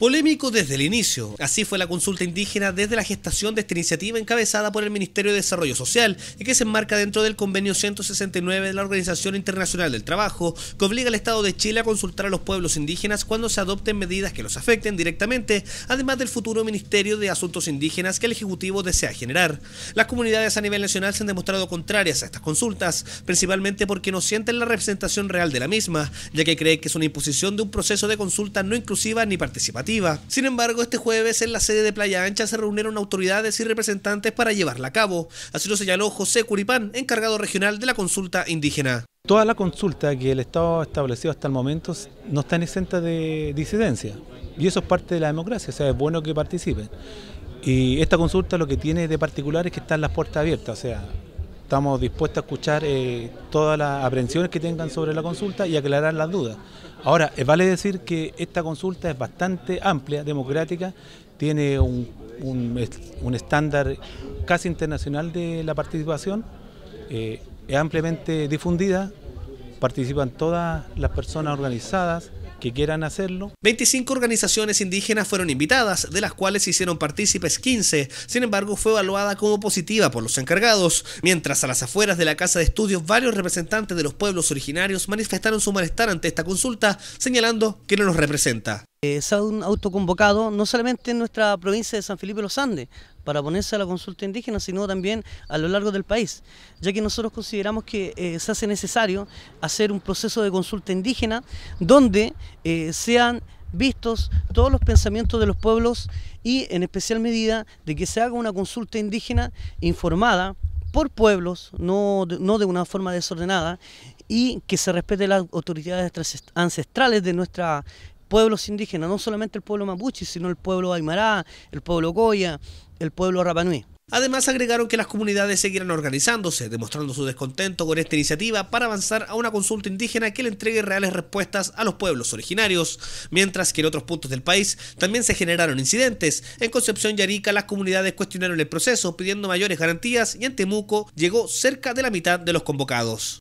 Polémico desde el inicio. Así fue la consulta indígena desde la gestación de esta iniciativa encabezada por el Ministerio de Desarrollo Social y que se enmarca dentro del convenio 169 de la Organización Internacional del Trabajo, que obliga al Estado de Chile a consultar a los pueblos indígenas cuando se adopten medidas que los afecten directamente, además del futuro Ministerio de Asuntos Indígenas que el Ejecutivo desea generar. Las comunidades a nivel nacional se han demostrado contrarias a estas consultas, principalmente porque no sienten la representación real de la misma, ya que creen que es una imposición de un proceso de consulta no inclusiva ni participativa sin embargo, este jueves en la sede de Playa Ancha se reunieron autoridades y representantes para llevarla a cabo. Así lo señaló José Curipán, encargado regional de la consulta indígena. Toda la consulta que el Estado ha establecido hasta el momento no está exenta de disidencia. Y eso es parte de la democracia, o sea, es bueno que participen. Y esta consulta lo que tiene de particular es que están las puertas abiertas, o sea, estamos dispuestos a escuchar eh, todas las aprensiones que tengan sobre la consulta y aclarar las dudas. Ahora, eh, vale decir que esta consulta es bastante amplia, democrática, tiene un, estándar casi internacional de la participación, eh, es ampliamente difundida, participan todas las personas organizadas, que quieran hacerlo. 25 organizaciones indígenas fueron invitadas, de las cuales hicieron partícipes 15, sin embargo fue evaluada como positiva por los encargados, mientras a las afueras de la Casa de Estudios varios representantes de los pueblos originarios manifestaron su malestar ante esta consulta, señalando que no los representa. Eh, se ha autoconvocado no solamente en nuestra provincia de San Felipe de los Andes para ponerse a la consulta indígena, sino también a lo largo del país, ya que nosotros consideramos que eh, se hace necesario hacer un proceso de consulta indígena donde eh, sean vistos todos los pensamientos de los pueblos y en especial medida de que se haga una consulta indígena informada por pueblos, no, no de una forma desordenada, y que se respete las autoridades ancestrales de nuestra pueblos indígenas, no solamente el pueblo mapuche, sino el pueblo Aymará, el pueblo goya, el pueblo rapanui. Además agregaron que las comunidades seguirán organizándose, demostrando su descontento con esta iniciativa para avanzar a una consulta indígena que le entregue reales respuestas a los pueblos originarios, mientras que en otros puntos del país también se generaron incidentes. En Concepción y Arica las comunidades cuestionaron el proceso pidiendo mayores garantías y en Temuco llegó cerca de la mitad de los convocados.